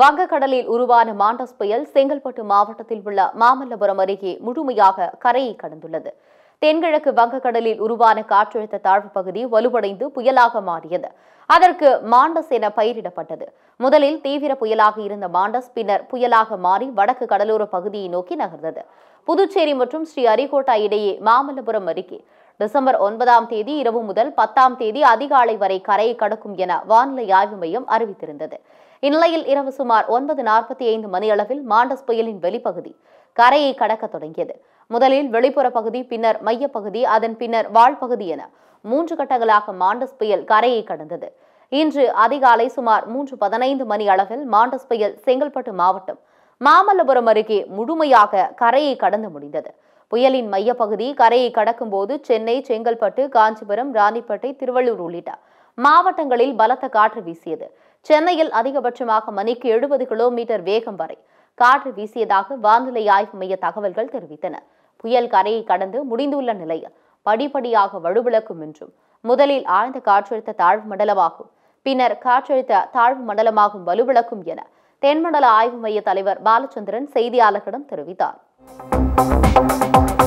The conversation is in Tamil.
வங்கக்கடலில் உருவான மாண்டஸ் புயல் செங்கல்பட்டு மாவட்டத்தில் உள்ள மாமல்லபுரம் அருகே முழுமையாக கரையை கடந்துள்ளது தென்கிழக்கு வங்கக்கடலில் உருவான காற்றழுத்த தாழ்வு பகுதி வலுவடைந்து புயலாக மாறியது அதற்கு மாண்டஸ் என பயிரிடப்பட்டது முதலில் தீவிர புயலாக இருந்த மாண்டஸ் பின்னர் புயலாக மாறி வடக்கு கடலோர பகுதியை நோக்கி நகர்ந்தது புதுச்சேரி மற்றும் ஸ்ரீ அரிகோட்டா இடையே மாமல்லபுரம் அருகே டிசம்பர் ஒன்பதாம் தேதி இரவு முதல் பத்தாம் தேதி அதிகாலை வரை கரையை கடக்கும் என வானிலை ஆய்வு மையம் அறிவித்திருந்தது இந்நிலையில் இரவு சுமார் ஒன்பது நாற்பத்தி ஐந்து மணியளவில் மாண்டஸ் புயலின் வெளிப்பகுதி கரையை கடக்க தொடங்கியது முதலில் வெளிப்புற பகுதி பின்னர் மையப்பகுதி அதன் பின்னர் வாழ்பகுதி என மூன்று கட்டங்களாக மாண்டஸ் புயல் கரையை கடந்தது இன்று அதிகாலை சுமார் மூன்று பதினைந்து மணி அளவில் மாண்டஸ் புயல் செங்கல்பட்டு மாவட்டம் மாமல்லபுரம் அருகே முழுமையாக கரையை கடந்து முடிந்தது புயலின் மையப்பகுதி கரையை கடக்கும் போது சென்னை செங்கல்பட்டு காஞ்சிபுரம் ராணிப்பேட்டை திருவள்ளூர் உள்ளிட்ட மாவட்டங்களில் பலத்த காற்று வீசியது சென்னையில் அதிகபட்சமாக மணிக்கு எழுபது கிலோமீட்டர் வேகம் வரை காற்று வீசியதாக வானிலை ஆய்வு மைய தகவல்கள் தெரிவித்தன புயல் கரையை கடந்து முடிந்துள்ள நிலையில் படிப்படியாக வலுவிளக்கும் என்றும் முதலில் ஆழ்ந்த காற்றழுத்த தாழ்வு மண்டலமாகும் பின்னர் காற்றழுத்த தாழ்வு மண்டலமாகும் வலுவிளக்கும் என தென்மண்டல ஆய்வு மைய தலைவர் பாலச்சந்திரன் செய்தியாளர்களிடம் தெரிவித்தார் Música